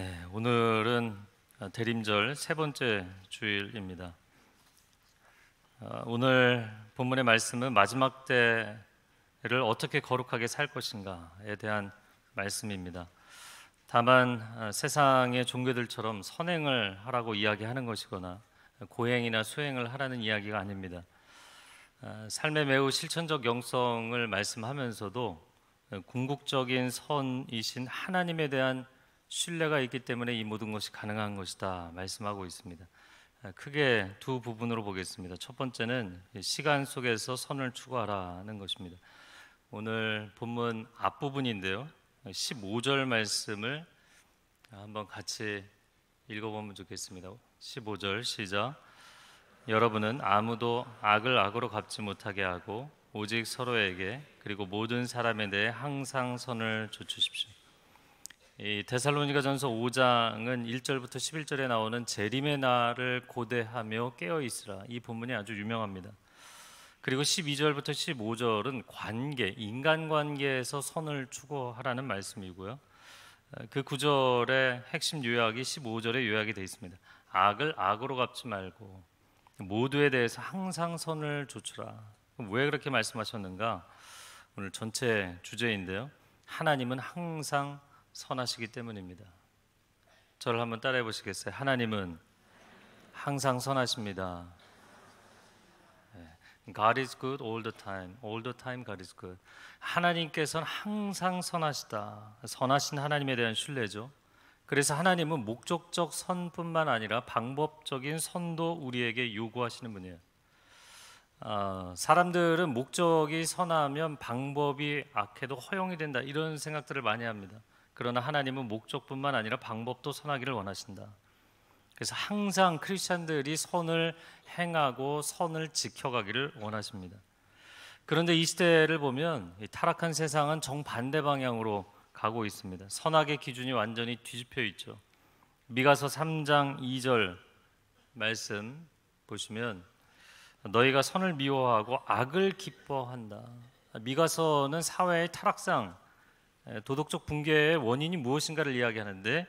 네, 오늘은 어, 대림절 세 번째 주일입니다. 어, 오늘 본문의 말씀은 마지막 때를 어떻게 거룩하게 살 것인가에 대한 말씀입니다. 다만 어, 세상의 종교들처럼 선행을 하라고 이야기하는 것이거나 고행이나 수행을 하라는 이야기가 아닙니다. 삶의 매우 실천적 영성을 말씀하면서도 궁극적인 선이신 하나님에 대한 신뢰가 있기 때문에 이 모든 것이 가능한 것이다 말씀하고 있습니다. 아, 크게 두 부분으로 보겠습니다. 첫 번째는 시간 속에서 선을 추구하라는 것입니다. 오늘 본문 앞부분인데요. 15절 말씀을 한번 같이 읽어보면 좋겠습니다. 15절 시작. 여러분은 아무도 악을 악으로 갚지 못하게 하고 오직 서로에게 그리고 모든 사람에 대해 항상 선을 조추십시오. 이 데살로니가전서 5장은 1절부터 11절에 나오는 재림의 날을 고대하며 깨어 있으라 이 본문이 아주 유명합니다. 그리고 12절부터 15절은 관계, 인간 관계에서 선을 추구하라는 말씀이고요. 그 구절의 핵심 요약이 15절에 요약이 되어 있습니다. 악을 악으로 갚지 말고 모두에 대해서 항상 선을 조추라. 왜 그렇게 말씀하셨는가? 오늘 전체 주제인데요. 하나님은 항상 선하시기 때문입니다. 저를 한번 따라해 보시겠어요? 하나님은 항상 선하십니다. 네. God is good all the time. All the time God is good. 하나님께서는 항상 선하시다. 선하신 하나님에 대한 신뢰죠. 그래서 하나님은 목적적 선뿐만 아니라 방법적인 선도 우리에게 요구하시는 분이에요. 어, 사람들은 목적이 선하면 방법이 악해도 허용이 된다 이런 생각들을 많이 합니다. 그러나 하나님은 목적뿐만 아니라 방법도 선하기를 원하신다. 그래서 항상 크리스천들이 선을 행하고 선을 지켜가기를 원하십니다. 그런데 이 시대를 보면 이 타락한 세상은 정반대 방향으로 가고 있습니다. 선악의 기준이 완전히 뒤집혀 있죠. 미가서 3장 2절 말씀 보시면 너희가 선을 미워하고 악을 기뻐한다. 미가서는 사회의 타락상 예, 도덕적 붕괴의 원인이 무엇인가를 이야기하는데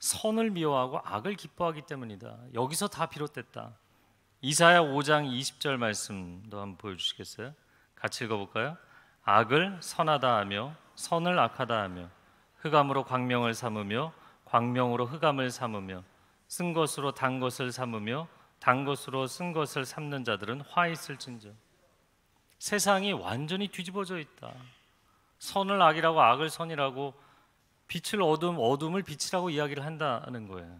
선을 미워하고 악을 기뻐하기 때문이다. 여기서 다 비롯됐다. 이사야 5장 20절 말씀도 한번 보여주시겠어요? 같이 읽어볼까요? 악을 선하다 하며 선을 악하다 하며 흑암으로 광명을 삼으며 광명으로 흑암을 삼으며 쓴 것으로 단 것을 삼으며 단 것으로 쓴 것을 삼는 자들은 화 있을진저 세상이 완전히 뒤집어져 있다. 선을 악이라고 악을 선이라고 빛을 어둠 어둠을 빛이라고 이야기를 한다는 거예요.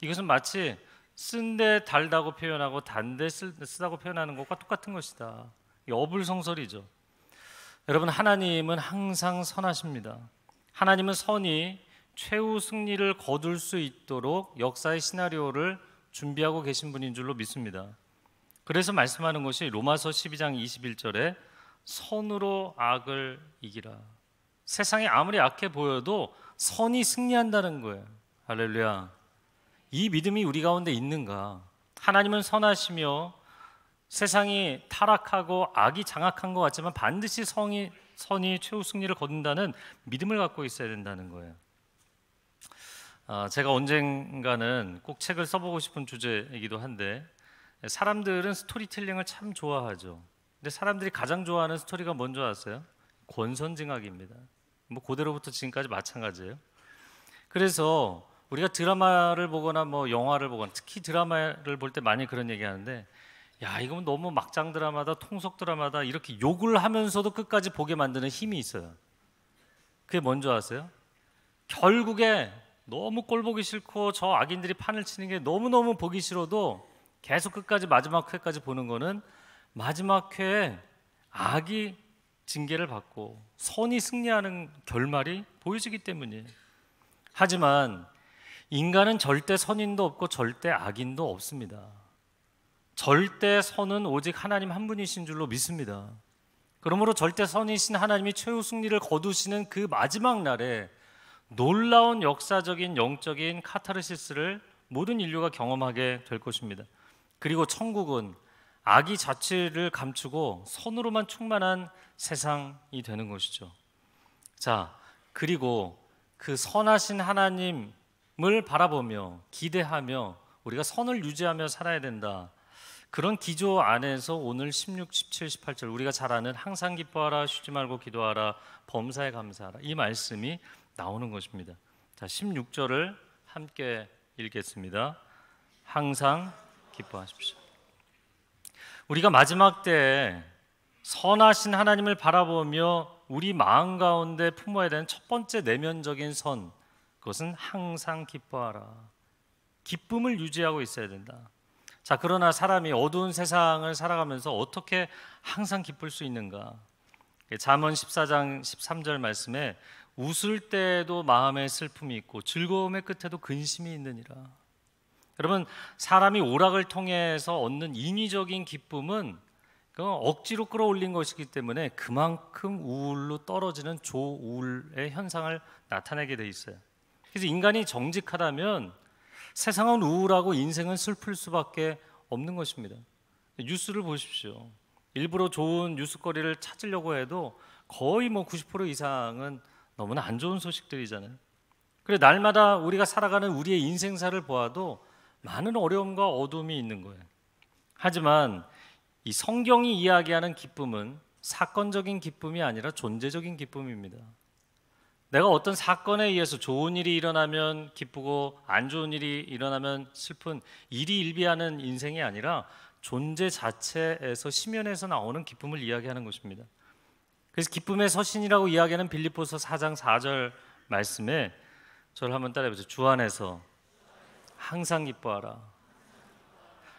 이것은 마치 쓴데 달다고 표현하고 단데 쓰다고 표현하는 것과 똑같은 것이다. 어불성설이죠. 여러분 하나님은 항상 선하십니다. 하나님은 선이 최후 승리를 거둘 수 있도록 역사의 시나리오를 준비하고 계신 분인 줄로 믿습니다. 그래서 말씀하는 것이 로마서 12장 21절에 선으로 악을 이기라. 세상이 아무리 악해 보여도 선이 승리한다는 거예요. 할렐루야. 이 믿음이 우리 가운데 있는가? 하나님은 선하시며 세상이 타락하고 악이 장악한 것 같지만 반드시 성이, 선이 최후 승리를 거둔다는 믿음을 갖고 있어야 된다는 거예요. 아, 제가 언젠가는 꼭 책을 써보고 싶은 주제이기도 한데 사람들은 스토리텔링을 참 좋아하죠. 근데 사람들이 가장 좋아하는 스토리가 뭔 줄 아세요? 권선징악입니다. 뭐 고대로부터 지금까지 마찬가지예요. 그래서 우리가 드라마를 보거나 뭐 영화를 보거나 특히 드라마를 볼 때 많이 그런 얘기하는데 야 이건 너무 막장 드라마다 통속 드라마다 이렇게 욕을 하면서도 끝까지 보게 만드는 힘이 있어요. 그게 뭔 줄 아세요? 결국에 너무 꼴 보기 싫고 저 악인들이 판을 치는 게 너무 너무 보기 싫어도 계속 끝까지 마지막 회까지 보는 거는 마지막 회에 악이 징계를 받고 선이 승리하는 결말이 보여지기 때문이에요. 하지만 인간은 절대 선인도 없고 절대 악인도 없습니다. 절대 선은 오직 하나님 한 분이신 줄로 믿습니다. 그러므로 절대 선이신 하나님이 최후 승리를 거두시는 그 마지막 날에 놀라운 역사적인 영적인 카타르시스를 모든 인류가 경험하게 될 것입니다. 그리고 천국은 악이 자체를 감추고 선으로만 충만한 세상이 되는 것이죠. 자, 그리고 그 선하신 하나님을 바라보며 기대하며 우리가 선을 유지하며 살아야 된다. 그런 기조 안에서 오늘 16, 17, 18절 우리가 잘 아는 항상 기뻐하라 쉬지 말고 기도하라 범사에 감사하라 이 말씀이 나오는 것입니다. 자, 16절을 함께 읽겠습니다. 항상 기뻐하십시오. 우리가 마지막 때에 선하신 하나님을 바라보며 우리 마음 가운데 품어야 되는 첫 번째 내면적인 선 그것은 항상 기뻐하라. 기쁨을 유지하고 있어야 된다. 자, 그러나 사람이 어두운 세상을 살아가면서 어떻게 항상 기쁠 수 있는가? 잠언 14장 13절 말씀에 웃을 때에도 마음에 슬픔이 있고 즐거움의 끝에도 근심이 있느니라. 여러분 사람이 오락을 통해서 얻는 인위적인 기쁨은 그 억지로 끌어올린 것이기 때문에 그만큼 우울로 떨어지는 조우울의 현상을 나타내게 돼 있어요. 그래서 인간이 정직하다면 세상은 우울하고 인생은 슬플 수밖에 없는 것입니다. 뉴스를 보십시오. 일부러 좋은 뉴스거리를 찾으려고 해도 거의 뭐 90% 이상은 너무나 안 좋은 소식들이잖아요. 그래 날마다 우리가 살아가는 우리의 인생사를 보아도 많은 어려움과 어둠이 있는 거예요. 하지만 이 성경이 이야기하는 기쁨은 사건적인 기쁨이 아니라 존재적인 기쁨입니다. 내가 어떤 사건에 의해서 좋은 일이 일어나면 기쁘고 안 좋은 일이 일어나면 슬픈 일이 일비하는 인생이 아니라 존재 자체에서 심연에서 나오는 기쁨을 이야기하는 것입니다. 그래서 기쁨의 서신이라고 이야기하는 빌립보서 4장 4절 말씀에 저를 한번 따라해 보세요. 주 안에서 항상 기뻐하라.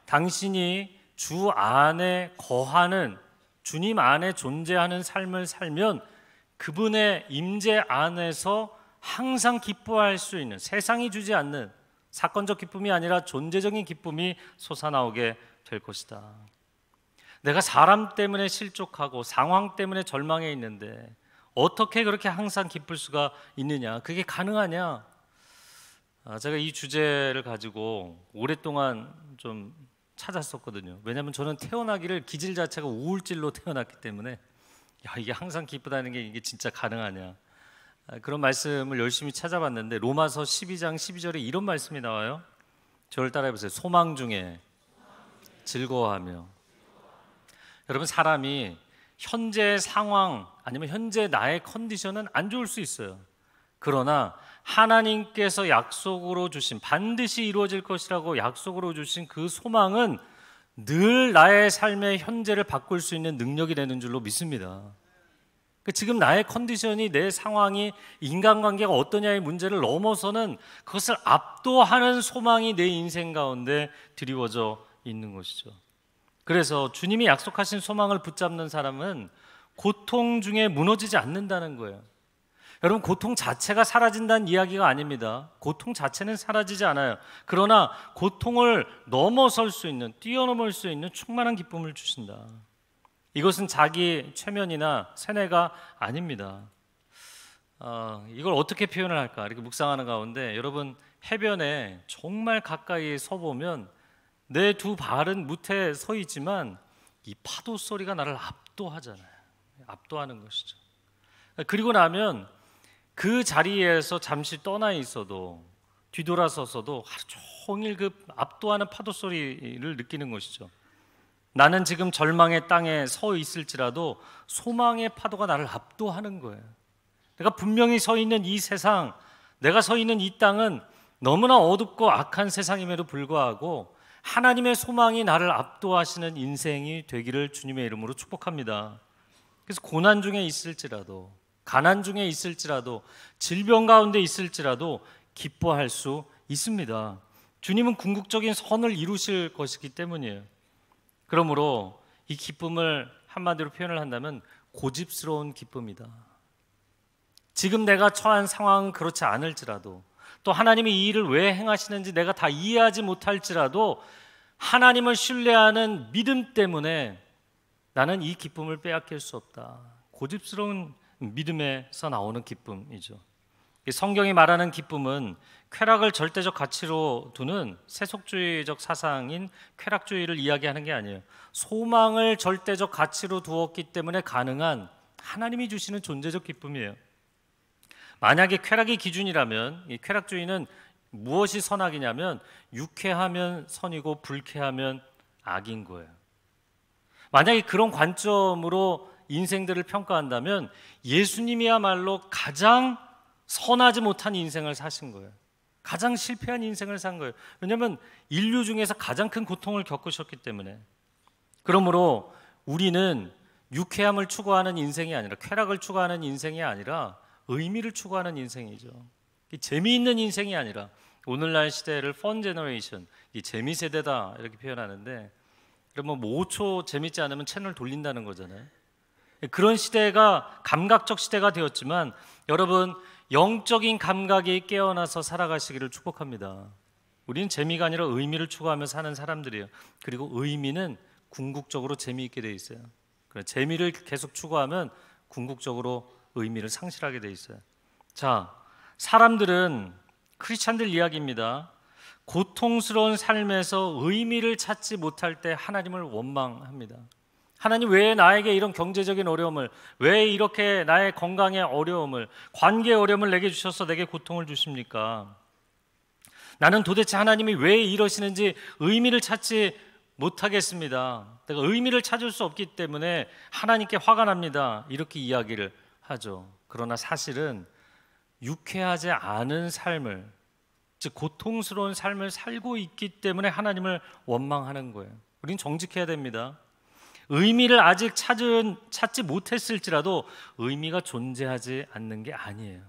당신이 주 안에 거하는 주님 안에 존재하는 삶을 살면 그분의 임재 안에서 항상 기뻐할 수 있는 세상이 주지 않는 사건적 기쁨이 아니라 존재적인 기쁨이 솟아나오게 될 것이다. 내가 사람 때문에 실족하고 상황 때문에 절망해 있는데 어떻게 그렇게 항상 기쁠 수가 있느냐? 그게 가능하냐? 아, 제가 이 주제를 가지고 오랫동안 좀 찾았었거든요. 왜냐하면 저는 태어나기를 기질 자체가 우울질로 태어났기 때문에 야 이게 항상 기쁘다는 게 이게 진짜 가능하냐 아, 그런 말씀을 열심히 찾아봤는데 로마서 12장 12절에 이런 말씀이 나와요. 저를 따라해보세요. 소망 중에 즐거워하며 여러분 사람이 현재 상황 아니면 현재 나의 컨디션은 안 좋을 수 있어요. 그러나 하나님께서 약속으로 주신 반드시 이루어질 것이라고 약속으로 주신 그 소망은 늘 나의 삶의 현재를 바꿀 수 있는 능력이 되는 줄로 믿습니다. 그 지금 나의 컨디션이 내 상황이 인간관계가 어떠냐의 문제를 넘어서는 그것을 압도하는 소망이 내 인생 가운데 드리워져 있는 것이죠. 그래서 주님이 약속하신 소망을 붙잡는 사람은 고통 중에 무너지지 않는다는 거예요. 여러분 고통 자체가 사라진다는 이야기가 아닙니다. 고통 자체는 사라지지 않아요. 그러나 고통을 넘어설 수 있는 뛰어넘을 수 있는 충만한 기쁨을 주신다. 이것은 자기 최면이나 세뇌가 아닙니다. 어, 이걸 어떻게 표현을 할까 이렇게 묵상하는 가운데 여러분 해변에 정말 가까이 서 보면 내 두 발은 무태서 있지만 이 파도 소리가 나를 압도하잖아요. 압도하는 것이죠. 그리고 나면 그 자리에서 잠시 떠나 있어도 뒤돌아서서도 하루 종일 그 압도하는 파도 소리를 느끼는 것이죠. 나는 지금 절망의 땅에 서 있을지라도 소망의 파도가 나를 압도하는 거예요. 내가 분명히 서 있는 이 세상, 내가 서 있는 이 땅은 너무나 어둡고 악한 세상임에도 불구하고 하나님의 소망이 나를 압도하시는 인생이 되기를 주님의 이름으로 축복합니다. 그래서 고난 중에 있을지라도 가난 중에 있을지라도 질병 가운데 있을지라도 기뻐할 수 있습니다. 주님은 궁극적인 선을 이루실 것이기 때문이에요. 그러므로 이 기쁨을 한마디로 표현을 한다면 고집스러운 기쁨이다. 지금 내가 처한 상황은 그렇지 않을지라도 또 하나님이 이 일을 왜 행하시는지 내가 다 이해하지 못할지라도 하나님을 신뢰하는 믿음 때문에 나는 이 기쁨을 빼앗길 수 없다. 고집스러운 믿음에서 나오는 기쁨이죠. 성경이 말하는 기쁨은 쾌락을 절대적 가치로 두는 세속주의적 사상인 쾌락주의를 이야기하는 게 아니에요. 소망을 절대적 가치로 두었기 때문에 가능한 하나님이 주시는 존재적 기쁨이에요. 만약에 쾌락이 기준이라면 쾌락주의는 무엇이 선악이냐면 유쾌하면 선이고 불쾌하면 악인 거예요. 만약에 그런 관점으로 인생들을 평가한다면 예수님이야말로 가장 선하지 못한 인생을 사신 거예요. 가장 실패한 인생을 산 거예요. 왜냐하면 인류 중에서 가장 큰 고통을 겪으셨기 때문에. 그러므로 우리는 유쾌함을 추구하는 인생이 아니라 쾌락을 추구하는 인생이 아니라 의미를 추구하는 인생이죠. 재미있는 인생이 아니라 오늘날 시대를 펀 제너레이션, 이 재미 세대다 이렇게 표현하는데 그러면 뭐 5초 재밌지 않으면 채널 돌린다는 거잖아요. 그런 시대가 감각적 시대가 되었지만 여러분 영적인 감각이 깨어나서 살아가시기를 축복합니다. 우리는 재미가 아니라 의미를 추구하며 사는 사람들이에요. 그리고 의미는 궁극적으로 재미있게 돼 있어요. 그래 재미를 계속 추구하면 궁극적으로 의미를 상실하게 돼 있어요. 자, 사람들은 크리스찬들 이야기입니다. 고통스러운 삶에서 의미를 찾지 못할 때 하나님을 원망합니다. 하나님 왜 나에게 이런 경제적인 어려움을 왜 이렇게 나의 건강에 어려움을 관계 어려움을 내게 주셔서 내게 고통을 주십니까? 나는 도대체 하나님이 왜 이러시는지 의미를 찾지 못하겠습니다. 내가 의미를 찾을 수 없기 때문에 하나님께 화가 납니다. 이렇게 이야기를 하죠. 그러나 사실은 유쾌하지 않은 삶을 즉 고통스러운 삶을 살고 있기 때문에 하나님을 원망하는 거예요. 우린 정직해야 됩니다. 의미를 아직 찾은, 찾지 못했을지라도 의미가 존재하지 않는 게 아니에요.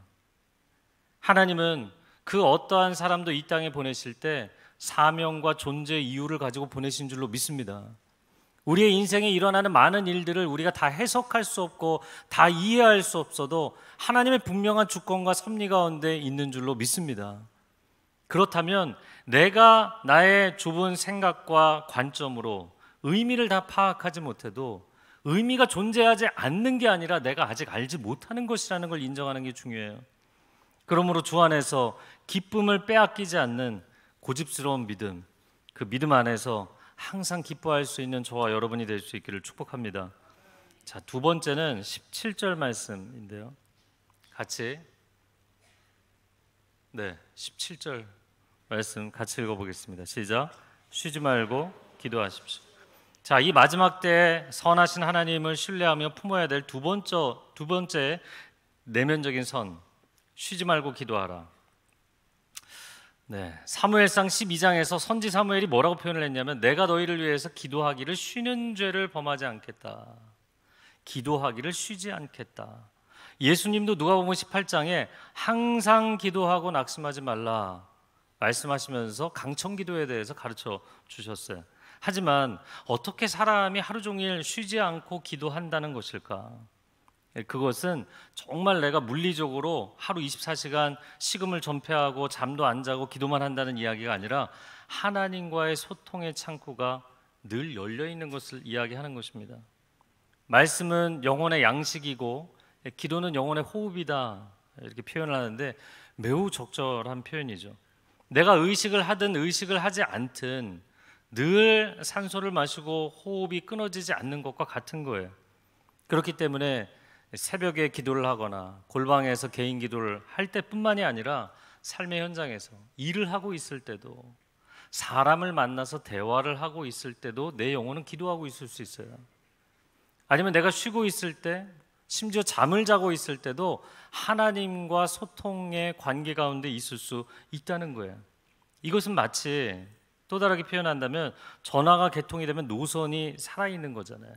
하나님은 그 어떠한 사람도 이 땅에 보내실 때 사명과 존재 이유를 가지고 보내신 줄로 믿습니다. 우리의 인생에 일어나는 많은 일들을 우리가 다 해석할 수 없고 다 이해할 수 없어도 하나님의 분명한 주권과 섭리 가운데 있는 줄로 믿습니다. 그렇다면 내가 나의 좁은 생각과 관점으로 의미를 다 파악하지 못해도 의미가 존재하지 않는 게 아니라 내가 아직 알지 못하는 것이라는 걸 인정하는 게 중요해요. 그러므로 주 안에서 기쁨을 빼앗기지 않는 고집스러운 믿음, 그 믿음 안에서 항상 기뻐할 수 있는 저와 여러분이 될 수 있기를 축복합니다. 자, 두 번째는 17절 말씀인데요. 같이 네, 17절 말씀 같이 읽어 보겠습니다. 시작. 쉬지 말고 기도하십시오. 자, 이 마지막 때 선하신 하나님을 신뢰하며 품어야 될 두 번째 두 번째 내면적인 선 쉬지 말고 기도하라. 네. 사무엘상 12장에서 선지 사무엘이 뭐라고 표현을 했냐면 내가 너희를 위해서 기도하기를 쉬는 죄를 범하지 않겠다. 기도하기를 쉬지 않겠다. 예수님도 누가복음 18장에 항상 기도하고 낙심하지 말라 말씀하시면서 강청 기도에 대해서 가르쳐 주셨어요. 하지만 어떻게 사람이 하루 종일 쉬지 않고 기도한다는 것일까? 예, 그것은 정말 내가 물리적으로 하루 24시간 식음을 전폐하고 잠도 안 자고 기도만 한다는 이야기가 아니라 하나님과의 소통의 창구가 늘 열려 있는 것을 이야기하는 것입니다. 말씀은 영혼의 양식이고 예, 기도는 영혼의 호흡이다 이렇게 표현을 하는데 매우 적절한 표현이죠. 내가 의식을 하든 의식을 하지 않든 늘 산소를 마시고 호흡이 끊어지지 않는 것과 같은 거예요. 그렇기 때문에 새벽에 기도를 하거나 골방에서 개인 기도를 할 때뿐만이 아니라 삶의 현장에서 일을 하고 있을 때도 사람을 만나서 대화를 하고 있을 때도 내 영혼은 기도하고 있을 수 있어요. 아니면 내가 쉬고 있을 때 심지어 잠을 자고 있을 때도 하나님과 소통의 관계 가운데 있을 수 있다는 거예요. 이것은 마치 또 다르게 표현한다면 전화가 개통이 되면 노선이 살아있는 거잖아요.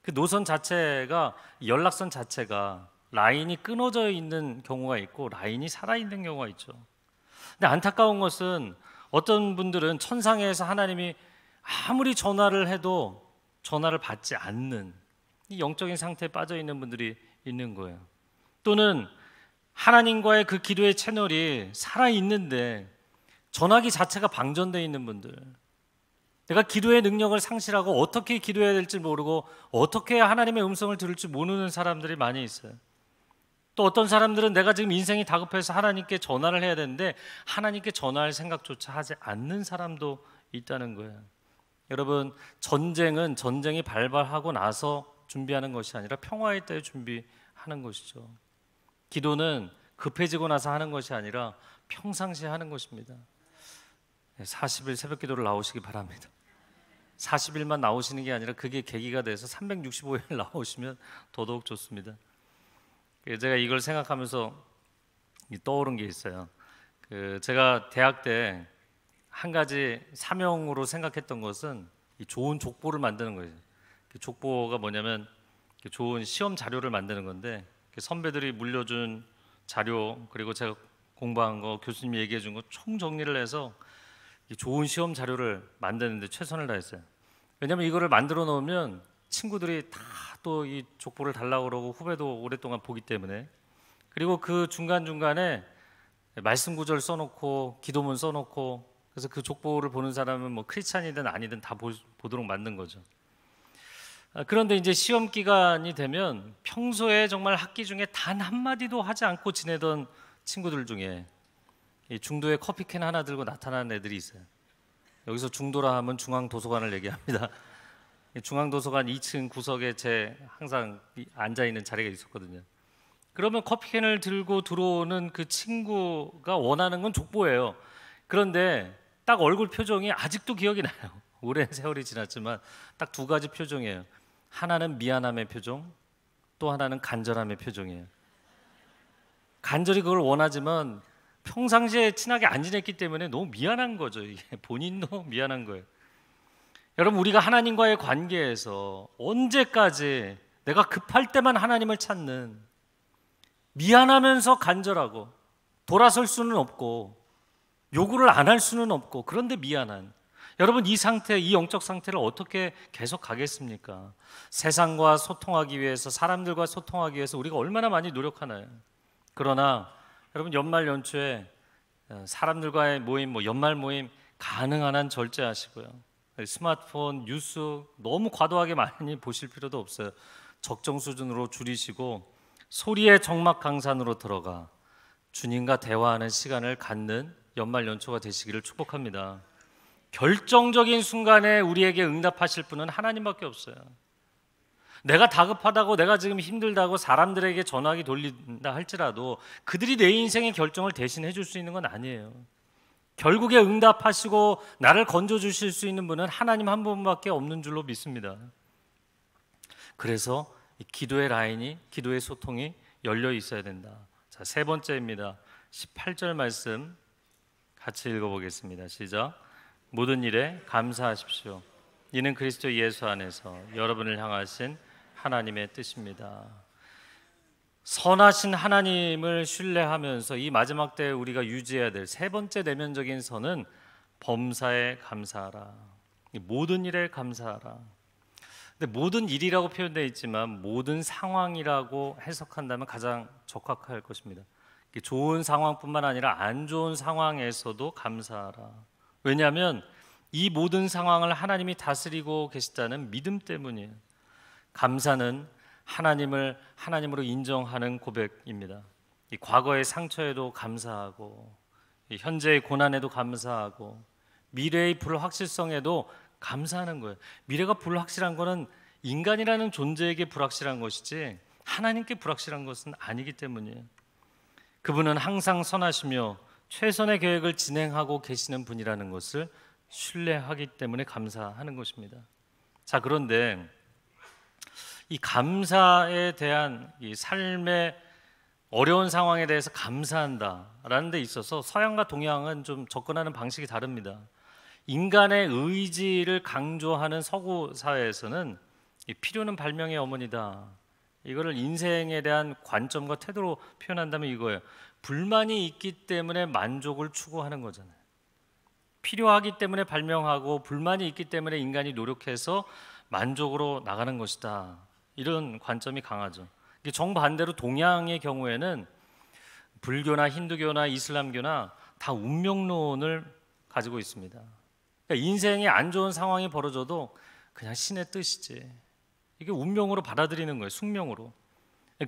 그 노선 자체가 연락선 자체가 라인이 끊어져 있는 경우가 있고 라인이 살아있는 경우가 있죠. 근데 안타까운 것은 어떤 분들은 천상에서 하나님이 아무리 전화를 해도 전화를 받지 않는 이 영적인 상태에 빠져 있는 분들이 있는 거예요. 또는 하나님과의 그 기도의 채널이 살아 있는데 전화기 자체가 방전되어 있는 분들, 내가 기도의 능력을 상실하고 어떻게 기도해야 될지 모르고 어떻게 하나님의 음성을 들을지 모르는 사람들이 많이 있어요. 또 어떤 사람들은 내가 지금 인생이 다급해서 하나님께 전화를 해야 되는데 하나님께 전화할 생각조차 하지 않는 사람도 있다는 거예요. 여러분 전쟁은 전쟁이 발발하고 나서 준비하는 것이 아니라 평화의 때에 준비하는 것이죠. 기도는 급해지고 나서 하는 것이 아니라 평상시에 하는 것입니다. 40일 새벽 기도를 나오시기 바랍니다. 40일만 나오시는 게 아니라 그게 계기가 돼서 365일 나오시면 더더욱 좋습니다. 그 제가 이걸 생각하면서 떠오른 게 있어요. 그 제가 대학 때 한 가지 사명으로 생각했던 것은 좋은 족보를 만드는 거예요. 그 족보가 뭐냐면 그 좋은 시험 자료를 만드는 건데 선배들이 물려준 자료 그리고 제가 공부한 거 교수님이 얘기해 준 거 총 정리를 해서 좋은 시험 자료를 만드는데 최선을 다했어요. 왜냐하면 이거를 만들어 놓으면 친구들이 다 또 이 족보를 달라고 그러고 후배도 오랫동안 보기 때문에 그리고 그 중간 중간에 말씀 구절 써놓고 기도문 써놓고 그래서 그 족보를 보는 사람은 뭐 크리스찬이든 아니든 다 보, 보도록 만든 거죠. 아, 그런데 이제 시험 기간이 되면 평소에 정말 학기 중에 단한 마디도 하지 않고 지내던 친구들 중에 중도에 커피캔 하나 들고 나타나는 애들이 있어요. 여기서 중도라 하면 중앙 도서관을 얘기합니다. 중앙 도서관 2층 구석에 제 항상 앉아 있는 자리가 있었거든요. 그러면 커피캔을 들고 들어오는 그 친구가 원하는 건 족보예요. 그런데 딱 얼굴 표정이 아직도 기억이 나요. 오랜 세월이 지났지만 딱 두 가지 표정이에요. 하나는 미안함의 표정, 또 하나는 간절함의 표정이에요. 간절히 그걸 원하지만 평상시에 친하게 안 지냈기 때문에 너무 미안한 거죠. 본인도 미안한 거예요. 여러분 우리가 하나님과의 관계에서 언제까지 내가 급할 때만 하나님을 찾는 미안하면서 간절하고 돌아설 수는 없고 요구를 안 할 수는 없고 그런데 미안한 여러분 이 상태 이 영적 상태를 어떻게 계속 가겠습니까? 세상과 소통하기 위해서 사람들과 소통하기 위해서 우리가 얼마나 많이 노력하나요? 그러나 여러분 연말 연초에 어, 사람들과의 모임, 뭐 연말 모임 가능한 한 절제하시고요. 스마트폰, 뉴스 너무 과도하게 많이 보실 필요도 없어요. 적정 수준으로 줄이시고 소리의 정막 강산으로 들어가 주님과 대화하는 시간을 갖는 연말 연초가 되시기를 축복합니다. 결정적인 순간에 우리에게 응답하실 분은 하나님밖에 없어요. 내가 다급하다고 내가 지금 힘들다고 사람들에게 전화기 돌린다 할지라도 그들이 내 인생의 결정을 대신해 줄 수 있는 건 아니에요. 결국에 응답하시고 나를 건져 주실 수 있는 분은 하나님 한 분밖에 없는 줄로 믿습니다. 그래서 기도의 라인이 기도의 소통이 열려 있어야 된다. 자, 세 번째입니다. 18절 말씀 같이 읽어 보겠습니다. 시작. 모든 일에 감사하십시오. 이는 그리스도 예수 안에서 여러분을 향하신 하나님의 뜻입니다. 선하신 하나님을 신뢰하면서 이 마지막 때 우리가 유지해야 될 세 번째 내면적인 선은 범사에 감사하라. 모든 일에 감사하라. 근데 모든 일이라고 표현되어 있지만 모든 상황이라고 해석한다면 가장 적합할 것입니다. 좋은 상황뿐만 아니라 안 좋은 상황에서도 감사하라. 왜냐하면 이 모든 상황을 하나님이 다스리고 계시다는 믿음 때문이에요. 감사는 하나님을 하나님으로 인정하는 고백입니다. 과거의 상처에도 감사하고 현재의 고난에도 감사하고 미래의 불확실성에도 감사하는 거예요. 미래가 불확실한 거는 인간이라는 존재에게 불확실한 것이지 하나님께 불확실한 것은 아니기 때문이에요. 그분은 항상 선하시며 최선의 계획을 진행하고 계시는 분이라는 것을 신뢰하기 때문에 감사하는 것입니다. 자, 그런데 이 감사에 대한 이 삶의 어려운 상황에 대해서 감사한다라는 데 있어서 서양과 동양은 좀 접근하는 방식이 다릅니다. 인간의 의지를 강조하는 서구 사회에서는 필요는 발명의 어머니다. 이거를 인생에 대한 관점과 태도로 표현한다면 이거예요. 불만이 있기 때문에 만족을 추구하는 거잖아요. 필요하기 때문에 발명하고 불만이 있기 때문에 인간이 노력해서 만족으로 나가는 것이다. 이런 관점이 강하죠. 정반대로 동양의 경우에는 불교나 힌두교나 이슬람교나 다 운명론을 가지고 있습니다. 그러니까 인생에 안 좋은 상황이 벌어져도 그냥 신의 뜻이지. 이게 운명으로 받아들이는 거예요. 숙명으로.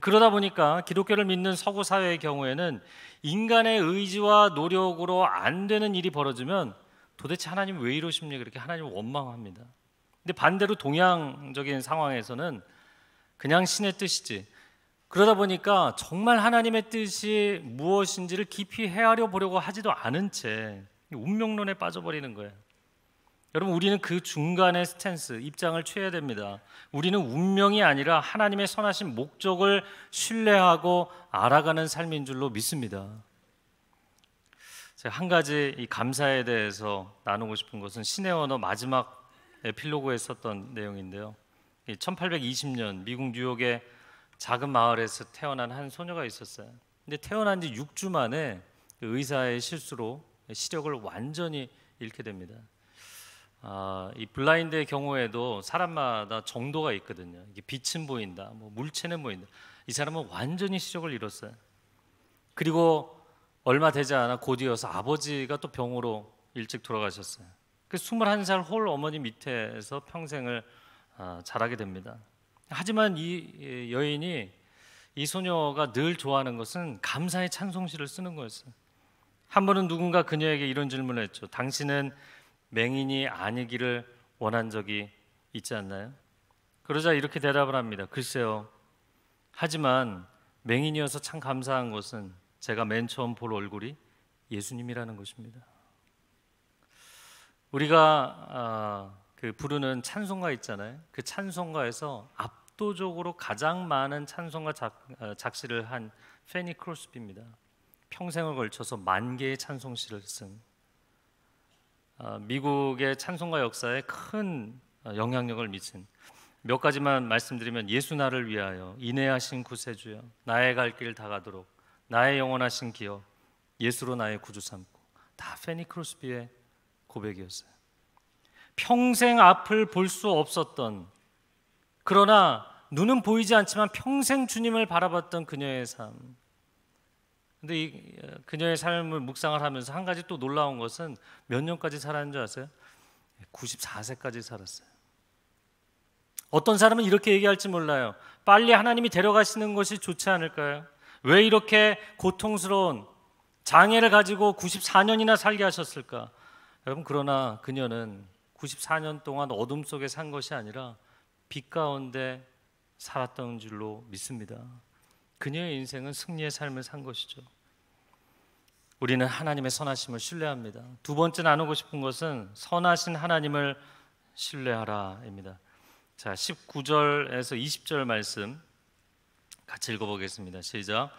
그러다 보니까 기독교를 믿는 서구 사회의 경우에는 인간의 의지와 노력으로 안 되는 일이 벌어지면 도대체 하나님 왜 이러십니까? 그렇게 하나님 원망합니다. 근데 반대로 동양적인 상황에서는 그냥 신의 뜻이지. 그러다 보니까 정말 하나님의 뜻이 무엇인지를 깊이 헤아려 보려고 하지도 않은 채 운명론에 빠져버리는 거예요. 여러분 우리는 그 중간의 스탠스 입장을 취해야 됩니다. 우리는 운명이 아니라 하나님의 선하신 목적을 신뢰하고 알아가는 삶인 줄로 믿습니다. 제가 한 가지 이 감사에 대해서 나누고 싶은 것은 신의 언어 마지막 에필로그에 썼던 내용인데요. 1820년 미국 뉴욕의 작은 마을에서 태어난 한 소녀가 있었어요. 근데 태어난 지 6주 만에 그 의사의 실수로 시력을 완전히 잃게 됩니다. 아, 이 블라인드의 경우에도 사람마다 정도가 있거든요. 이게 빛은 보인다, 뭐 물체는 보인다. 이 사람은 완전히 시력을 잃었어요. 그리고 얼마 되지 않아 곧이어서 아버지가 또 병으로 일찍 돌아가셨어요. 그 21살 홀 어머니 밑에서 평생을 자라게 아, 됩니다. 하지만 이 예, 여인이 이 소녀가 늘 좋아하는 것은 감사의 찬송시를 쓰는 거였어요. 한 번은 누군가 그녀에게 이런 질문을 했죠. 당신은 맹인이 아니기를 원한 적이 있지 않나요? 그러자 이렇게 대답을 합니다. 글쎄요. 하지만 맹인이어서 참 감사한 것은 제가 맨 처음 볼 얼굴이 예수님이라는 것입니다. 우리가 아, 그 부르는 찬송가 있잖아요. 그 찬송가에서 압도적으로 가장 많은 찬송가 작, 어, 작시를 한 페니 크로스비입니다. 평생을 걸쳐서 만 개의 찬송시를 쓴 어, 미국의 찬송가 역사에 큰 어, 영향력을 미친 몇 가지만 말씀드리면 예수 나를 위하여 인내하신 구세주여 나의 갈 길다 가도록 나의 영원하신 기업 예수로 나의 구주 삼고 다 페니 크로스비의 고백이었어요. 평생 앞을 볼 수 없었던 그러나 눈은 보이지 않지만 평생 주님을 바라봤던 그녀의 삶. 근데 이 어, 그녀의 삶을 묵상을 하면서 한 가지 또 놀라운 것은 몇 년까지 살았는 지 아세요? 94세까지 살았어요. 어떤 사람은 이렇게 얘기할지 몰라요. 빨리 하나님이 데려가시는 것이 좋지 않을까요? 왜 이렇게 고통스러운 장애를 가지고 94년이나 살게 하셨을까? 여러분 그러나 그녀는 94년 동안 어둠 속에 산 것이 아니라 빛 가운데 살았던 줄로 믿습니다. 그녀의 인생은 승리의 삶을 산 것이죠. 우리는 하나님의 선하심을 신뢰합니다. 두 번째 나누고 싶은 것은 선하신 하나님을 신뢰하라입니다. 자, 19절에서 20절 말씀 같이 읽어 보겠습니다. 시작.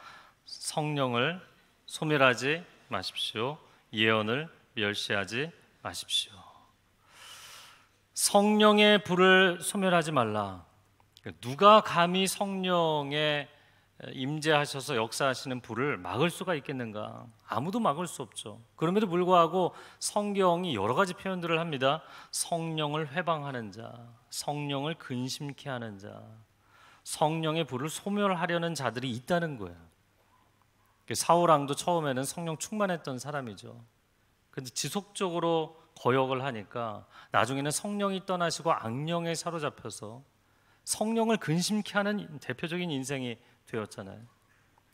성령을 소멸하지 마십시오. 예언을 멸시하지 마십시오. 성령의 불을 소멸하지 말라. 그러니까 누가 감히 성령의 임재하셔서 역사하시는 불을 막을 수가 있겠는가? 아무도 막을 수 없죠. 그럼에도 불구하고 성경이 여러 가지 표현들을 합니다. 성령을 회방하는 자, 성령을 근심케 하는 자, 성령의 불을 소멸하려는 자들이 있다는 거예요. 그 사울 왕도 처음에는 성령 충만했던 사람이죠. 근데 지속적으로 거역을 하니까 나중에는 성령이 떠나시고 악령에 사로잡혀서 성령을 근심케 하는 대표적인 인생이 되었잖아요.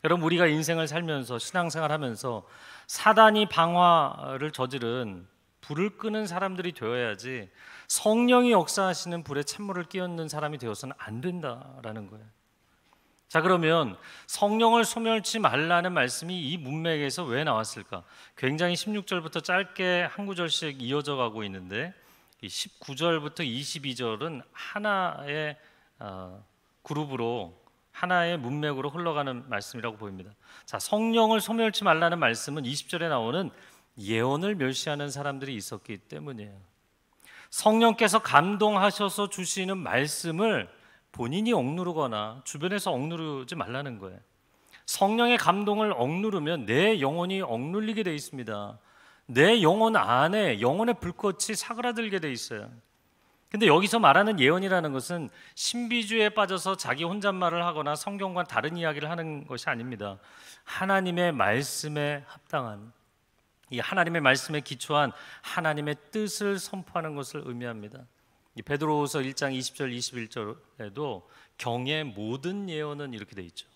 여러분 우리가 인생을 살면서 신앙생활하면서 사단이 방화를 저지른 불을 끄는 사람들이 되어야지 성령이 역사하시는 불에 찬물을 끼얹는 사람이 되어서는 안 된다라는 거예요. 자 그러면 성령을 소멸치 말라는 말씀이 이 문맥에서 왜 나왔을까? 굉장히 16절부터 짧게 한 구절씩 이어져 가고 있는데 19절부터 22절은 하나의 어, 그룹으로 하나의 문맥으로 흘러가는 말씀이라고 보입니다. 자, 성령을 소멸치 말라는 말씀은 20절에 나오는 예언을 멸시하는 사람들이 있었기 때문이에요. 성령께서 감동하셔서 주시는 말씀을 본인이 억누르거나 주변에서 억누르지 말라는 거예요. 성령의 감동을 억누르면 내 영혼이 억눌리게 돼 있습니다. 내 영혼 안에 영혼의 불꽃이 사그라들게 돼 있어요. 근데 여기서 말하는 예언이라는 것은 신비주의에 빠져서 자기 혼잣말을 하거나 성경과 다른 이야기를 하는 것이 아닙니다. 하나님의 말씀에 합당한 이 하나님의 말씀에 기초한 하나님의 뜻을 선포하는 것을 의미합니다. 베드로후서 1장 20절 21절에도 경의 모든 예언은 이렇게 돼 있죠.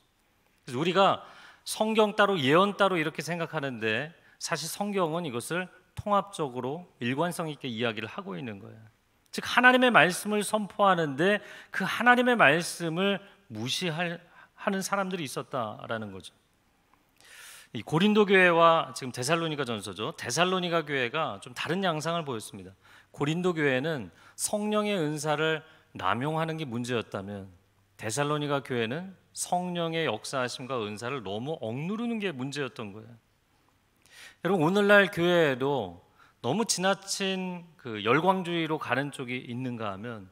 그래서 우리가 성경 따로 예언 따로 이렇게 생각하는데 사실 성경은 이것을 통합적으로 일관성 있게 이야기를 하고 있는 거예요. 즉 하나님의 말씀을 선포하는데 그 하나님의 말씀을 무시하는 사람들이 있었다라는 거죠. 이 고린도 교회와 지금 데살로니가 전서죠. 데살로니가 교회가 좀 다른 양상을 보였습니다. 고린도 교회는 성령의 은사를 남용하는 게 문제였다면 데살로니가 교회는 성령의 역사하심과 은사를 너무 억누르는 게 문제였던 거예요. 여러분 오늘날 교회에도 너무 지나친 그 열광주의로 가는 쪽이 있는가 하면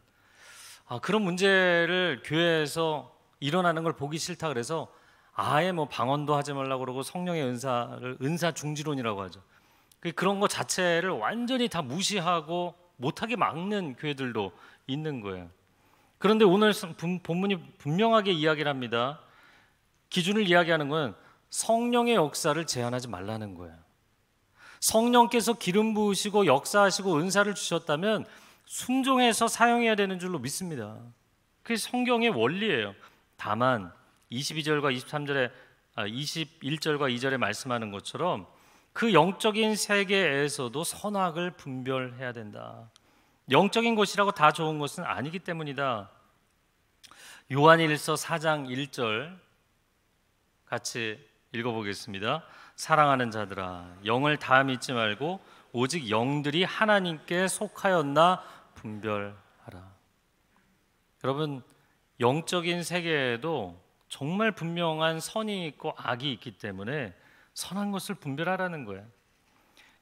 아, 그런 문제를 교회에서 일어나는 걸 보기 싫다 그래서 아예 뭐 방언도 하지 말라고 그러고 성령의 은사를 은사 중지론이라고 하죠. 그 그런 것 자체를 완전히 다 무시하고 못하게 막는 교회들도 있는 거예요. 그런데 오늘 본문이 분명하게 이야기를 합니다. 기준을 이야기하는 건 성령의 역사를 제한하지 말라는 거예요. 성령께서 기름 부으시고 역사하시고 은사를 주셨다면 순종해서 사용해야 되는 줄로 믿습니다. 그게 성경의 원리예요. 다만 22절과 23절에 21절과 아, 2절에 말씀하는 것처럼 그 영적인 세계에서도 선악을 분별해야 된다. 영적인 것이라고 다 좋은 것은 아니기 때문이다. 요한일서 4장 1절 같이 읽어 보겠습니다. 사랑하는 자들아 영을 다 믿지 말고 오직 영들이 하나님께 속하였나 분별하라. 여러분 영적인 세계에도 정말 분명한 선이 있고 악이 있기 때문에 선한 것을 분별하라는 거예요.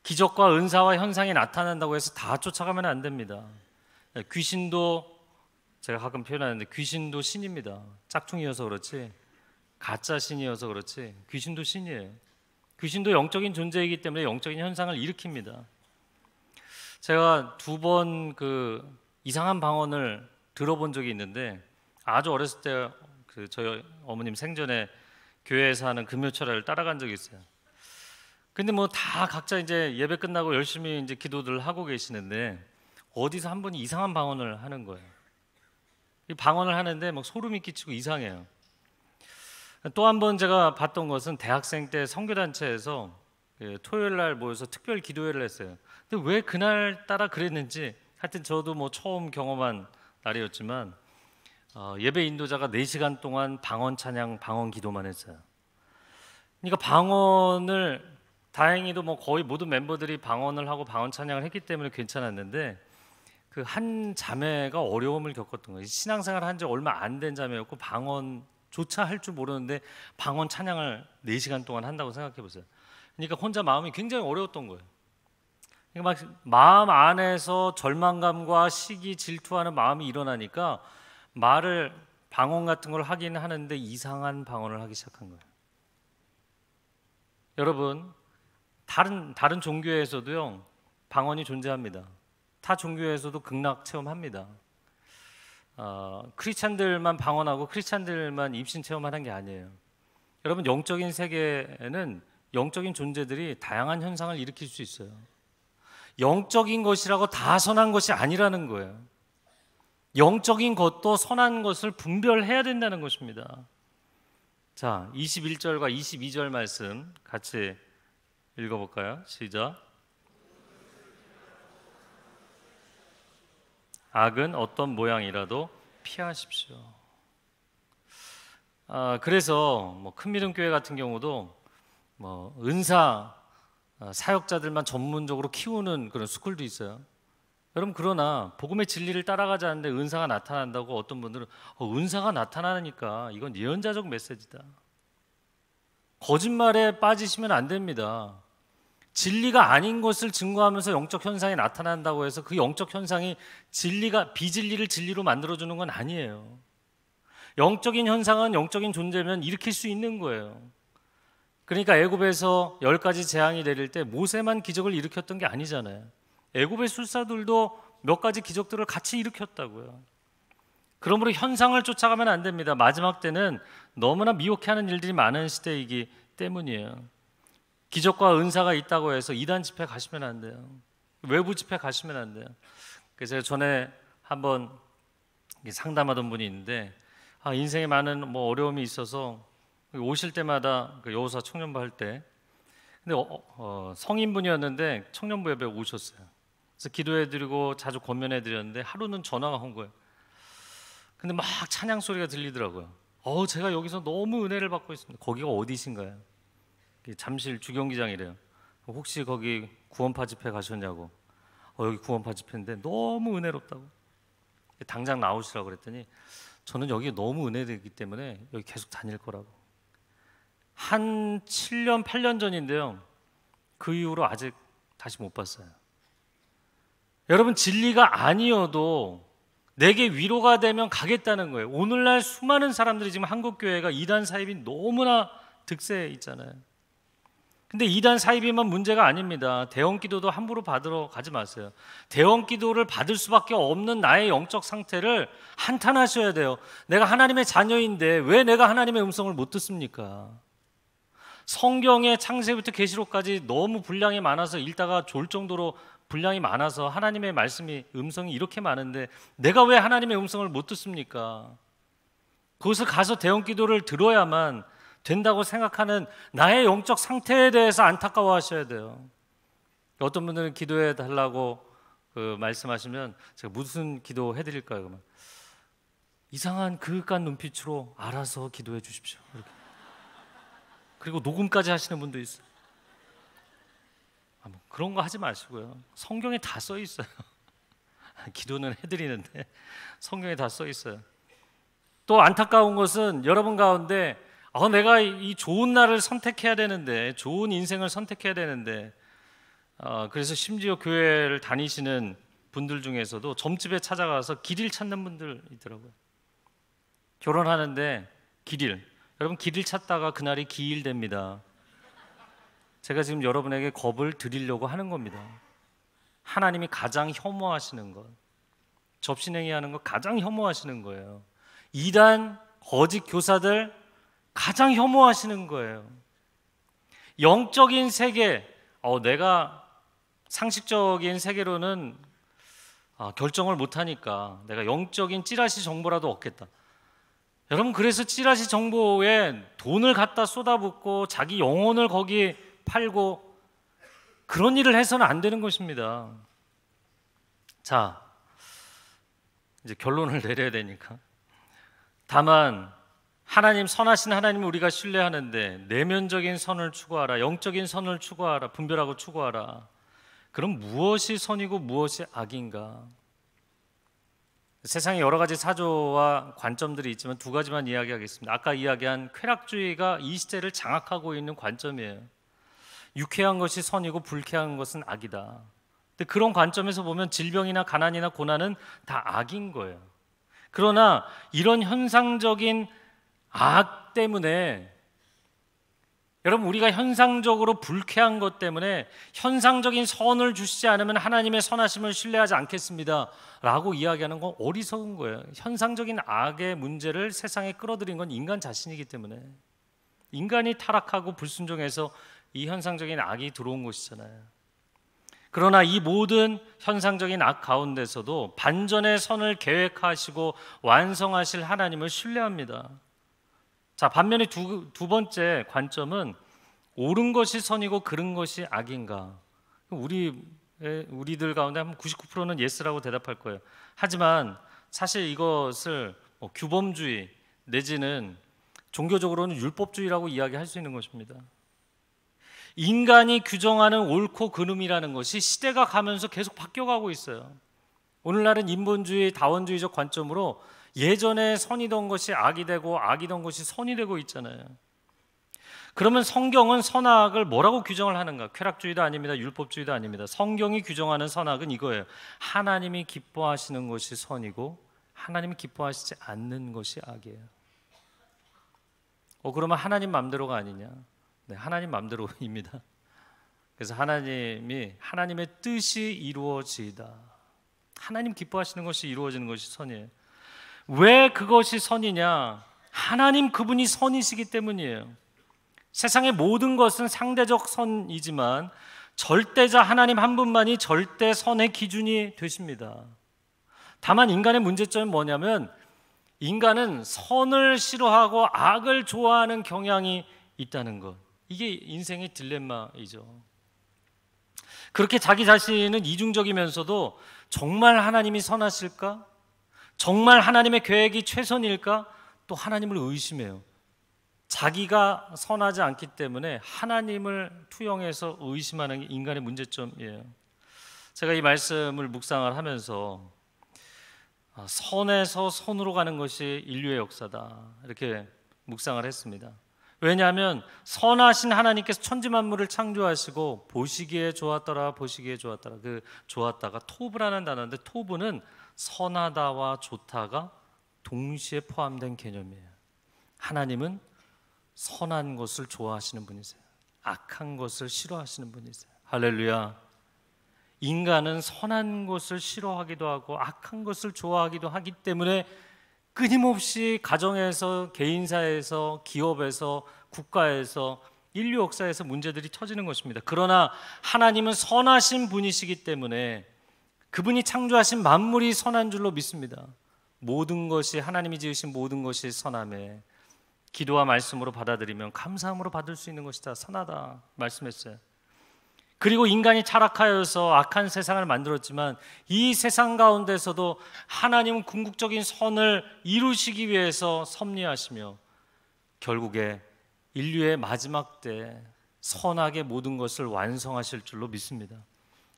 기적과 은사와 현상이 나타난다고 해서 다 쫓아가면 안 됩니다. 귀신도 제가 가끔 표현하는데 귀신도 신입니다. 짝퉁이어서 그렇지 가짜 신이어서 그렇지 귀신도 신이에요. 귀신도 영적인 존재이기 때문에 영적인 현상을 일으킵니다. 제가 두 번 그 이상한 방언을 들어본 적이 있는데 아주 어렸을 때 그 저희 어머님 생전에 교회에서 하는 금요철회를 따라간 적이 있어요. 근데 뭐 다 각자 이제 예배 끝나고 열심히 이제 기도들 하고 계시는데 어디서 한 분이 이상한 방언을 하는 거예요. 방언을 하는데 막 소름이 끼치고 이상해요. 또 한 번 제가 봤던 것은 대학생 때 선교단체에서 예, 토요일 날 모여서 특별 기도회를 했어요. 근데 왜 그날 따라 그랬는지 하여튼 저도 뭐 처음 경험한 날이었지만 어, 예배 인도자가 4시간 동안 방언 찬양, 방언 기도만 했어요. 그러니까 방언을 다행히도 뭐 거의 모든 멤버들이 방언을 하고 방언 찬양을 했기 때문에 괜찮았는데 그 한 자매가 어려움을 겪었던 거예요. 신앙생활 한 지 얼마 안 된 자매였고 방언조차 할 줄 모르는데 방언 찬양을 4시간 동안 한다고 생각해 보세요. 그러니까 혼자 마음이 굉장히 어려웠던 거예요. 그러니까 막 마음 안에서 절망감과 시기 질투하는 마음이 일어나니까 말을 방언 같은 걸 하긴 하는데 이상한 방언을 하기 시작한 거예요. 여러분 다른 다른 종교에서도요 방언이 존재합니다. 타 종교에서도 극락 체험합니다. 어, 크리스찬들만 방언하고 크리스찬들만 입신 체험하는 게 아니에요. 여러분 영적인 세계에는 영적인 존재들이 다양한 현상을 일으킬 수 있어요. 영적인 것이라고 다 선한 것이 아니라는 거예요. 영적인 것도 선한 것을 분별해야 된다는 것입니다. 자, 21절과 22절 말씀 같이 읽어 볼까요? 시작. 악은 어떤 모양이라도 피하십시오. 아, 그래서 뭐 큰미름교회 같은 경우도 뭐 은사 아, 사역자들만 전문적으로 키우는 그런 스쿨도 있어요. 여러분 그러나 복음의 진리를 따라가지 않는데 은사가 나타난다고 어떤 분들은 어, 은사가 나타나니까 이건 예언자적 메시지다. 거짓말에 빠지시면 안 됩니다. 진리가 아닌 것을 증거하면서 영적 현상이 나타난다고 해서 그 영적 현상이 진리가 비진리를 진리로 만들어 주는 건 아니에요. 영적인 현상은 영적인 존재면 일으킬 수 있는 거예요. 그러니까 애굽에서 열 가지 재앙이 내릴 때 모세만 기적을 일으켰던 게 아니잖아요. 애굽의 술사들도 몇 가지 기적들을 같이 일으켰다고요. 그러므로 현상을 쫓아가면 안 됩니다. 마지막 때는 너무나 미혹해하는 일들이 많은 시대이기 때문이에요. 기적과 은사가 있다고 해서 이단 집회 가시면 안 돼요. 외부 집회 가시면 안 돼요. 그래서 전에 한번 상담하던 분이 있는데 아, 인생에 많은 뭐 어려움이 있어서 오실 때마다 그 여호사 청년부 할 때 근데 어, 어, 성인분이었는데 청년부 예배 오셨어요. 그래서 기도해드리고 자주 권면해드렸는데 하루는 전화가 온 거예요. 근데 막 찬양 소리가 들리더라고요. 어, 제가 여기서 너무 은혜를 받고 있습니다. 거기가 어디신가요? 잠실 주경기장이래요. 혹시 거기 구원파 집회 가셨냐고. 어, 여기 구원파 집회인데 너무 은혜롭다고. 당장 나오시라고 그랬더니 저는 여기 너무 은혜되기 때문에 여기 계속 다닐 거라고. 한 7년, 8년 전인데요. 그 이후로 아직 다시 못 봤어요. 여러분 진리가 아니어도 내게 위로가 되면 가겠다는 거예요. 오늘날 수많은 사람들이 지금 한국 교회가 이단 사입이 너무나 득세에 있잖아요. 근데 이단 사입이만 문제가 아닙니다. 대원 기도도 함부로 받으러 가지 마세요. 대원 기도를 받을 수밖에 없는 나의 영적 상태를 한탄하셔야 돼요. 내가 하나님의 자녀인데 왜 내가 하나님의 음성을 못 듣습니까? 성경의 창세부터 계시록까지 너무 분량이 많아서 읽다가 졸 정도로 분량이 많아서 하나님의 말씀이 음성이 이렇게 많은데 내가 왜 하나님의 음성을 못 듣습니까? 그것을 가서 대형 기도를 들어야만 된다고 생각하는 나의 영적 상태에 대해서 안타까워하셔야 돼요. 어떤 분들은 기도해 달라고 그 말씀하시면 제가 무슨 기도 해드릴까요? 그러면 이상한 그윽한 눈빛으로 알아서 기도해 주십시오. 이렇게. 그리고 녹음까지 하시는 분도 있어요. 그런 거 하지 마시고요. 성경에 다 써 있어요. 기도는 해드리는데 성경에 다 써 있어요. 또 안타까운 것은 여러분 가운데 어, 내가 이 좋은 날을 선택해야 되는데 좋은 인생을 선택해야 되는데 어, 그래서 심지어 교회를 다니시는 분들 중에서도 점집에 찾아가서 길을 찾는 분들 있더라고요. 결혼하는데 길일 여러분 길을 찾다가 그날이 기일됩니다. 제가 지금 여러분에게 겁을 드리려고 하는 겁니다. 하나님이 가장 혐오하시는 것, 접신행위 하는 것 가장 혐오하시는 거예요. 이단 거짓 교사들 가장 혐오하시는 거예요. 영적인 세계, 어, 내가 상식적인 세계로는 아, 결정을 못하니까 내가 영적인 찌라시 정보라도 얻겠다. 여러분 그래서 찌라시 정보에 돈을 갖다 쏟아붓고 자기 영혼을 거기 팔고 그런 일을 해서는 안 되는 것입니다. 자, 이제 결론을 내려야 되니까. 다만 하나님 선하신 하나님을 우리가 신뢰하는데 내면적인 선을 추구하라, 영적인 선을 추구하라, 분별하고 추구하라. 그럼 무엇이 선이고 무엇이 악인가? 세상에 여러 가지 사조와 관점들이 있지만 두 가지만 이야기하겠습니다. 아까 이야기한 쾌락주의가 이 시대를 장악하고 있는 관점이에요. 유쾌한 것이 선이고 불쾌한 것은 악이다. 근데 그런 관점에서 보면 질병이나 가난이나 고난은 다 악인 거예요. 그러나 이런 현상적인 악 때문에 여러분 우리가 현상적으로 불쾌한 것 때문에 현상적인 선을 주시지 않으면 하나님의 선하심을 신뢰하지 않겠습니다라고 이야기하는 건 어리석은 거예요. 현상적인 악의 문제를 세상에 끌어들인 건 인간 자신이기 때문에 인간이 타락하고 불순종해서 이 현상적인 악이 들어온 것이잖아요. 그러나 이 모든 현상적인 악 가운데서도 반전의 선을 계획하시고 완성하실 하나님을 신뢰합니다. 자, 반면에 두, 두 번째 관점은 옳은 것이 선이고 그른 것이 악인가? 우리 우리들 가운데 99%는 예스라고 대답할 거예요. 하지만 사실 이것을 뭐 규범주의 내지는 종교적으로는 율법주의라고 이야기할 수 있는 것입니다. 인간이 규정하는 옳고 그름이라는 것이 시대가 가면서 계속 바뀌어가고 있어요. 오늘날은 인본주의, 다원주의적 관점으로 예전에 선이던 것이 악이 되고 악이던 것이 선이 되고 있잖아요. 그러면 성경은 선악을 뭐라고 규정을 하는가? 쾌락주의도 아닙니다. 율법주의도 아닙니다. 성경이 규정하는 선악은 이거예요. 하나님이 기뻐하시는 것이 선이고 하나님이 기뻐하시지 않는 것이 악이에요. 어 그러면 하나님 맘대로가 아니냐? 네, 하나님 마음대로입니다. 그래서 하나님이 하나님의 뜻이 이루어지다. 하나님 기뻐하시는 것이 이루어지는 것이 선이에요. 왜 그것이 선이냐? 하나님 그분이 선이시기 때문이에요. 세상의 모든 것은 상대적 선이지만 절대자 하나님 한 분만이 절대 선의 기준이 되십니다. 다만 인간의 문제점은 뭐냐면 인간은 선을 싫어하고 악을 좋아하는 경향이 있다는 것. 이게 인생의 딜레마이죠. 그렇게 자기 자신은 이중적이면서도 정말 하나님이 선하실까? 정말 하나님의 계획이 최선일까? 또 하나님을 의심해요. 자기가 선하지 않기 때문에 하나님을 투영해서 의심하는 게 인간의 문제점이에요. 제가 이 말씀을 묵상을 하면서 아, 선에서 선으로 가는 것이 인류의 역사다. 이렇게 묵상을 했습니다. 왜냐하면 선하신 하나님께서 천지 만물을 창조하시고 보시기에 좋았더라 보시기에 좋았더라 그 좋았다가 토브라는 단어인데 토브는 선하다와 좋다가 동시에 포함된 개념이에요. 하나님은 선한 것을 좋아하시는 분이세요. 악한 것을 싫어하시는 분이세요. 할렐루야. 인간은 선한 것을 싫어하기도 하고 악한 것을 좋아하기도 하기 때문에 끊임없이 가정에서 개인사에서 기업에서 국가에서 인류 역사에서 문제들이 터지는 것입니다. 그러나 하나님은 선하신 분이시기 때문에 그분이 창조하신 만물이 선한 줄로 믿습니다. 모든 것이 하나님이 지으신 모든 것이 선함에 기도와 말씀으로 받아들이면 감사함으로 받을 수 있는 것이다. 선하다 말씀했어요. 그리고 인간이 타락하여서 악한 세상을 만들었지만 이 세상 가운데서도 하나님은 궁극적인 선을 이루시기 위해서 섭리하시며 결국에 인류의 마지막 때 선하게 모든 것을 완성하실 줄로 믿습니다.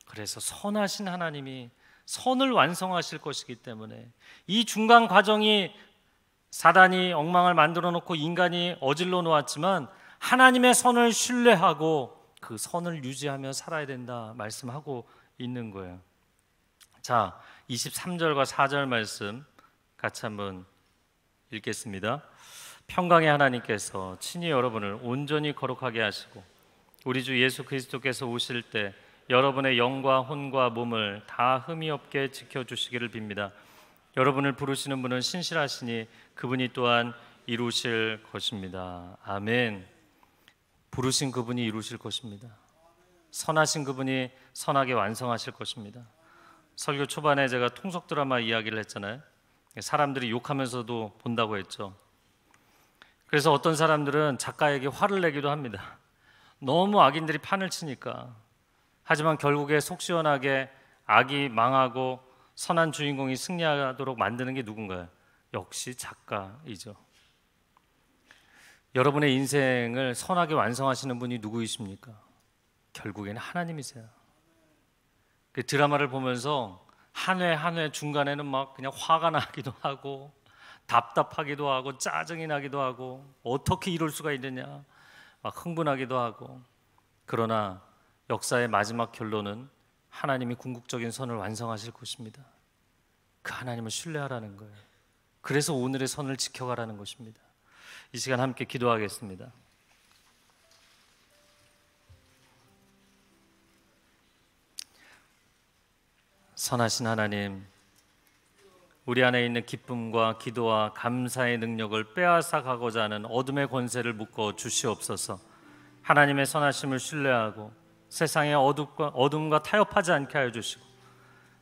그래서 선하신 하나님이 선을 완성하실 것이기 때문에 이 중간 과정이 사단이 엉망을 만들어 놓고 인간이 어질러 놓았지만 하나님의 선을 신뢰하고 그 선을 유지하며 살아야 된다 말씀하고 있는 거예요. 자, 23절과 4절 말씀 같이 한번 읽겠습니다. 평강의 하나님께서 친히 여러분을 온전히 거룩하게 하시고 우리 주 예수 그리스도께서 오실 때 여러분의 영과 혼과 몸을 다 흠이 없게 지켜 주시기를 빕니다. 여러분을 부르시는 분은 신실하시니 그분이 또한 이루실 것입니다. 아멘. 부르신 그분이 이루실 것입니다. 선하신 그분이 선하게 완성하실 것입니다. 설교 초반에 제가 통속 드라마 이야기를 했잖아요. 사람들이 욕하면서도 본다고 했죠. 그래서 어떤 사람들은 작가에게 화를 내기도 합니다. 너무 악인들이 판을 치니까. 하지만 결국에 속 시원하게 악이 망하고 선한 주인공이 승리하도록 만드는 게 누군가요? 역시 작가이죠. 여러분의 인생을 선하게 완성하시는 분이 누구이십니까? 결국에는 하나님이세요. 그 드라마를 보면서 한 회 한 회 중간에는 막 그냥 화가 나기도 하고 답답하기도 하고 짜증이 나기도 하고 어떻게 이럴 수가 있느냐 막 흥분하기도 하고 그러나 역사의 마지막 결론은 하나님이 궁극적인 선을 완성하실 것입니다. 그 하나님을 신뢰하라는 거예요. 그래서 오늘의 선을 지켜가라는 것입니다. 이 시간 함께 기도하겠습니다. 선하신 하나님, 우리 안에 있는 기쁨과 기도와 감사의 능력을 빼앗아 가고자 하는 어둠의 권세를 묶어 주시옵소서. 하나님의 선하심을 신뢰하고 세상의 어둡과, 어둠과 타협하지 않게 하여 주시고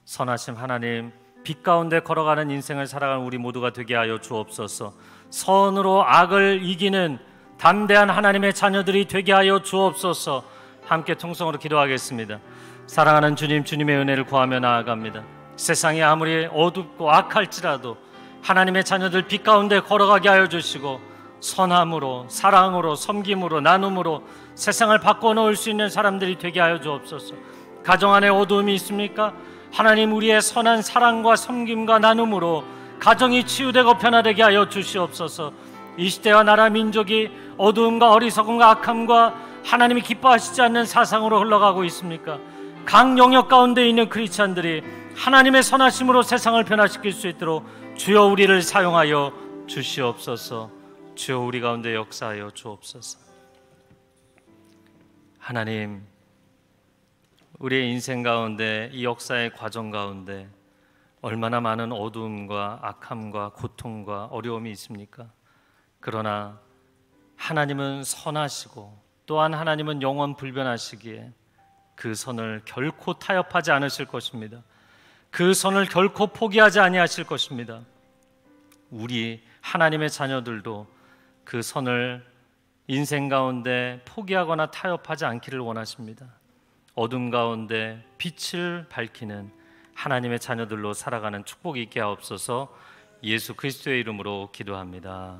선하심 하나님 빛 가운데 걸어가는 인생을 살아가는 우리 모두가 되게 하여 주옵소서. 선으로 악을 이기는 담대한 하나님의 자녀들이 되게 하여 주옵소서. 함께 통성으로 기도하겠습니다. 사랑하는 주님, 주님의 은혜를 구하며 나아갑니다. 세상이 아무리 어둡고 악할지라도 하나님의 자녀들 빛 가운데 걸어가게 하여 주시고 선함으로 사랑으로 섬김으로 나눔으로 세상을 바꿔 놓을 수 있는 사람들이 되게 하여 주옵소서. 가정 안에 어두움이 있습니까? 하나님 우리의 선한 사랑과 섬김과 나눔으로 가정이 치유되고 변화되게 하여 주시옵소서. 이 시대와 나라 민족이 어두움과 어리석음과 악함과 하나님이 기뻐하시지 않는 사상으로 흘러가고 있습니까? 각 영역 가운데 있는 크리스천들이 하나님의 선하심으로 세상을 변화시킬 수 있도록 주여 우리를 사용하여 주시옵소서. 주여 우리 가운데 역사하여 주옵소서. 하나님, 우리의 인생 가운데 이 역사의 과정 가운데 얼마나 많은 어두움과 악함과 고통과 어려움이 있습니까? 그러나 하나님은 선하시고 또한 하나님은 영원 불변하시기에 그 선을 결코 타협하지 않으실 것입니다. 그 선을 결코 포기하지 아니하실 것입니다. 우리 하나님의 자녀들도 그 선을 인생 가운데 포기하거나 타협하지 않기를 원하십니다. 어둠 가운데 빛을 밝히는 하나님의 자녀들로 살아가는 축복이 있게 하옵소서 예수 그리스도의 이름으로 기도합니다.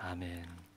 아멘.